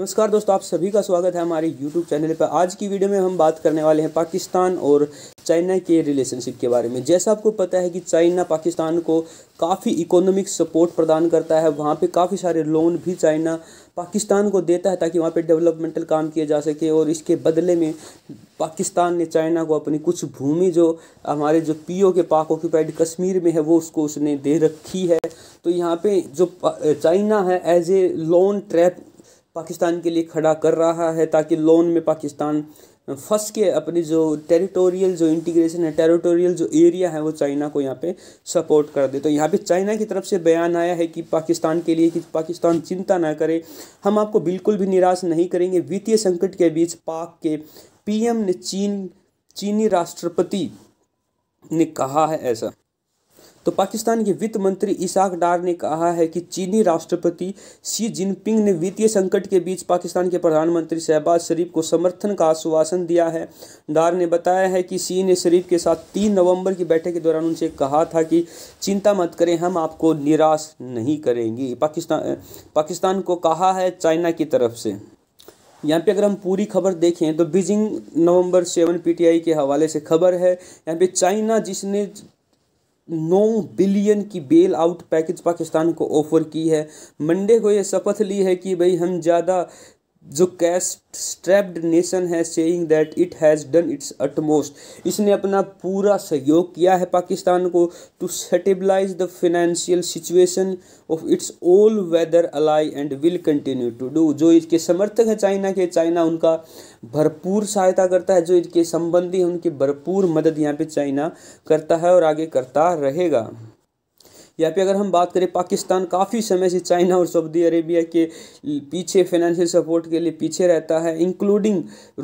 नमस्कार दोस्तों आप सभी का स्वागत है हमारे YouTube चैनल पर आज की वीडियो में हम बात करने वाले हैं पाकिस्तान और चाइना के रिलेशनशिप के बारे में जैसा आपको पता है कि चाइना पाकिस्तान को काफ़ी इकोनॉमिक सपोर्ट प्रदान करता है वहाँ पे काफ़ी सारे लोन भी चाइना पाकिस्तान को देता है ताकि वहाँ पे डेवलपमेंटल काम किए जा सके और इसके बदले में पाकिस्तान ने चाइना को अपनी कुछ भूमि जो हमारे जो पीओ के पाक ऑक्यूपाइड कश्मीर में है वो उसको उसने दे रखी है तो यहाँ पे जो चाइना है as a loan trap Pakistan के लिए खड़ा कर रहा है ताकि लोन में पाकिस्तान फंस के अपनी जो टेरिटोरियल जो इंटीग्रेशन है टेरिटोरियल जो एरिया है वो चाइना को यहाँ पे सपोर्ट कर दे तो यहाँ पे चाइना की तरफ से बयान आया है कि पाकिस्तान के लिए कि पाकिस्तान चिंता ना करे हम आपको बिल्कुल भी निराश नहीं करेंगे वित्तीय संकट के बीच पाक के पीएम ने चीन चीनी राष्ट्रपति ने कहा है ऐसा तो पाकिस्तान के वित्त मंत्री इसाक डार ने कहा है कि चीनी राष्ट्रपति शी जिनपिंग ने वित्तीय संकट के बीच पाकिस्तान के प्रधानमंत्री शहबाज शरीफ को समर्थन का आश्वासन दिया है डार ने बताया है कि शी ने शरीफ के साथ तीन नवंबर की बैठक के दौरान उनसे कहा था कि चिंता मत करें हम आपको निराश नहीं करेंगे पाकिस्तान पाकिस्तान को कहा है चाइना की तरफ से यहाँ पे अगर हम पूरी खबर देखें तो बीजिंग नवंबर सेवन पीटीआई के हवाले से खबर है यहाँ पे चाइना जिसने नौ बिलियन की बेल आउट पैकेज पाकिस्तान को ऑफर की है मंडे को ये शपथ ली है कि भाई हम ज़्यादा जो कैस्ट स्ट्रैप्ड नेशन है saying that it has done its utmost इसने अपना पूरा सहयोग किया है पाकिस्तान को to stabilize the financial situation of its all weather ally and will continue to do जो इसके समर्थक है चाइना के चाइना उनका भरपूर सहायता करता है जो इसके संबंधी है उनकी भरपूर मदद यहाँ पे चाइना करता है और आगे करता रहेगा यहाँ पे अगर हम बात करें पाकिस्तान काफ़ी समय से चाइना और सऊदी अरेबिया के पीछे फाइनेंशियल सपोर्ट के लिए पीछे रहता है including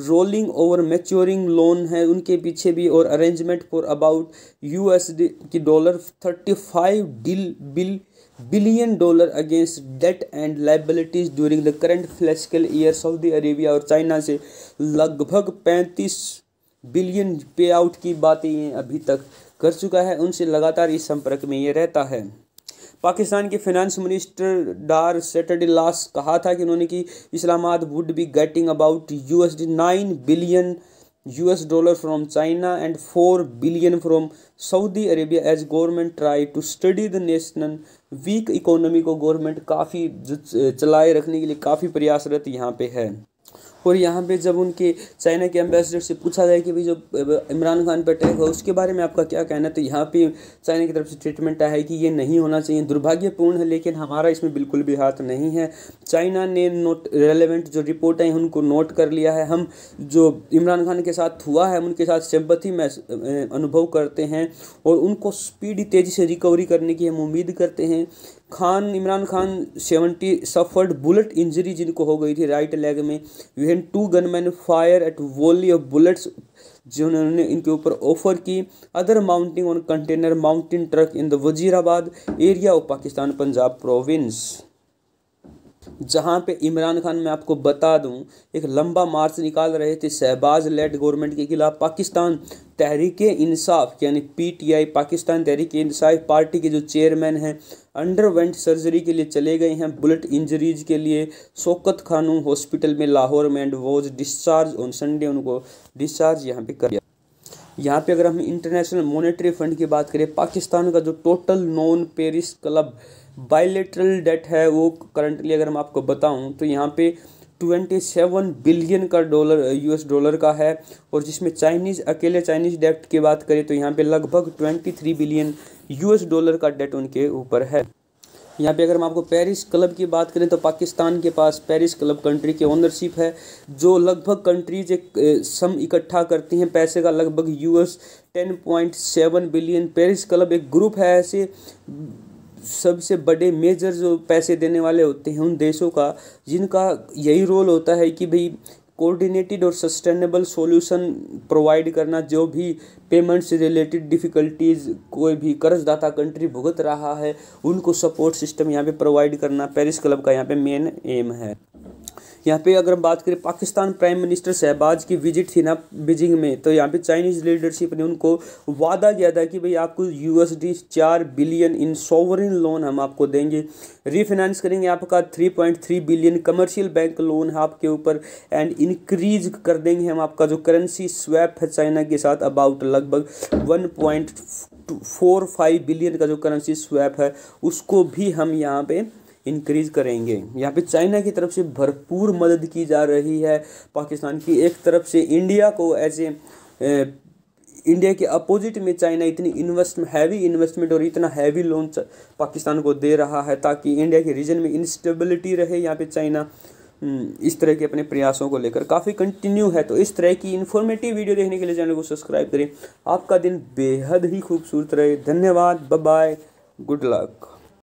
rolling over maturing loan है उनके पीछे भी और अरेंजमेंट फॉर अबाउट यू की डॉलर थर्टी फाइव डिल बिल billion dollar against debt and liabilities during the current fiscal year Saudi Arabia और चाइना से लगभग पैंतीस बिलियन पे आउट की बातें हैं अभी तक कर चुका है उनसे लगातार इस संपर्क में ये रहता है पाकिस्तान के finance minister Dar Saturday last कहा था कि उन्होंने कि Islamabad would be getting about USD nine billion US dollar from China and four billion from Saudi Arabia as government try to steady the national weak economy को गवर्नमेंट काफ़ी चलाए रखने के लिए काफ़ी प्रयासरत यहाँ पे है और यहाँ पे जब उनके चाइना के एम्बेसडर से पूछा जाए कि भाई जो इमरान खान पर अटैक हुआ उसके बारे में आपका क्या कहना है तो यहाँ पे चाइना की तरफ से ट्रीटमेंट आया है कि ये नहीं होना चाहिए दुर्भाग्यपूर्ण है लेकिन हमारा इसमें बिल्कुल भी हाथ नहीं है चाइना ने नोट रेलिवेंट जो रिपोर्ट आई उनको नोट कर लिया है हम जो इमरान खान के साथ हुआ है उनके साथ सिंपथी में अनुभव करते हैं और उनको स्पीड तेज़ी से रिकवरी करने की हम उम्मीद करते हैं Khan Imran Khan seventy suffered bullet injury जिनको हो गई थी राइट लेग में यू हैन two gunman fire at volley of bullets जिन्होंने इनके ऊपर ऑफर की other mounting on container mountain truck in the Wazirabad area of Pakistan Punjab province जहाँ पे इमरान खान मैं आपको बता दूं एक लंबा मार्च निकाल रहे थे शहबाज लेट गवर्नमेंट के खिलाफ पाकिस्तान तहरीक इंसाफ यानी पीटीआई पाकिस्तान तहरीक इंसाफ पार्टी के जो चेयरमैन हैं अंडरवेंट सर्जरी के लिए चले गए हैं बुलेट इंजरीज के लिए शोकत खानू हॉस्पिटल में लाहौर में and was discharge on Sunday उनको डिस्चार्ज यहाँ पे कर दिया यहाँ पे अगर हम इंटरनेशनल मॉनेटरी फंड की बात करें पाकिस्तान का जो total non Paris club bilateral debt है वो करंटली अगर मैं आपको बताऊँ तो यहाँ पे 27 बिलियन का डॉलर यूएस डॉलर का है और जिसमें चाइनीज़ अकेले चाइनीज़ डेप्ट की बात करें तो यहाँ पे लगभग 23 बिलियन यूएस डॉलर का डेट उनके ऊपर है यहाँ पे अगर हम आपको पेरिस क्लब की बात करें तो पाकिस्तान के पास पेरिस क्लब कंट्री की ओनरशिप है जो लगभग कंट्रीज एक सम इकट्ठा करती हैं पैसे का लगभग यूएस 10.7 बिलियन पेरिस क्लब एक ग्रुप है ऐसे सबसे बड़े मेजर जो पैसे देने वाले होते हैं उन देशों का जिनका यही रोल होता है कि भाई कोऑर्डिनेटेड और सस्टेनेबल सॉल्यूशन प्रोवाइड करना जो भी पेमेंट से रिलेटेड डिफ़िकल्टीज़ कोई भी कर्जदाता कंट्री भुगत रहा है उनको सपोर्ट सिस्टम यहाँ पे प्रोवाइड करना पेरिस क्लब का यहाँ पे मेन एम है यहाँ पे अगर हम बात करें पाकिस्तान प्राइम मिनिस्टर शहबाज की विजिट थी ना बीजिंग में तो यहाँ पे चाइनीज लीडरशिप ने उनको वादा किया था कि भाई आपको यूएसडी चार बिलियन इन सोवरिन लोन हम आपको देंगे रीफाइनेंस करेंगे आपका three point three billion commercial bank loan है आपके ऊपर एंड इंक्रीज कर देंगे हम आपका जो करेंसी स्वैप है चाइना के साथ अबाउट लगभग one point four five billion का जो करेंसी स्वैप है उसको भी हम यहाँ पे इंक्रीज करेंगे यहाँ पे चाइना की तरफ से भरपूर मदद की जा रही है पाकिस्तान की एक तरफ से इंडिया को ऐसे इंडिया के अपोजिट में चाइना इतनी इन्वेस्टमेंट हैवी इन्वेस्टमेंट और इतना हैवी लोन पाकिस्तान को दे रहा है ताकि इंडिया के रीजन में इंस्टेबिलिटी रहे यहाँ पे चाइना हम्म, इस तरह के अपने प्रयासों को लेकर काफ़ी कंटिन्यू है तो इस तरह की इन्फॉर्मेटिव वीडियो देखने के लिए चैनल को सब्सक्राइब करें आपका दिन बेहद ही खूबसूरत रहे धन्यवाद बाय गुड लक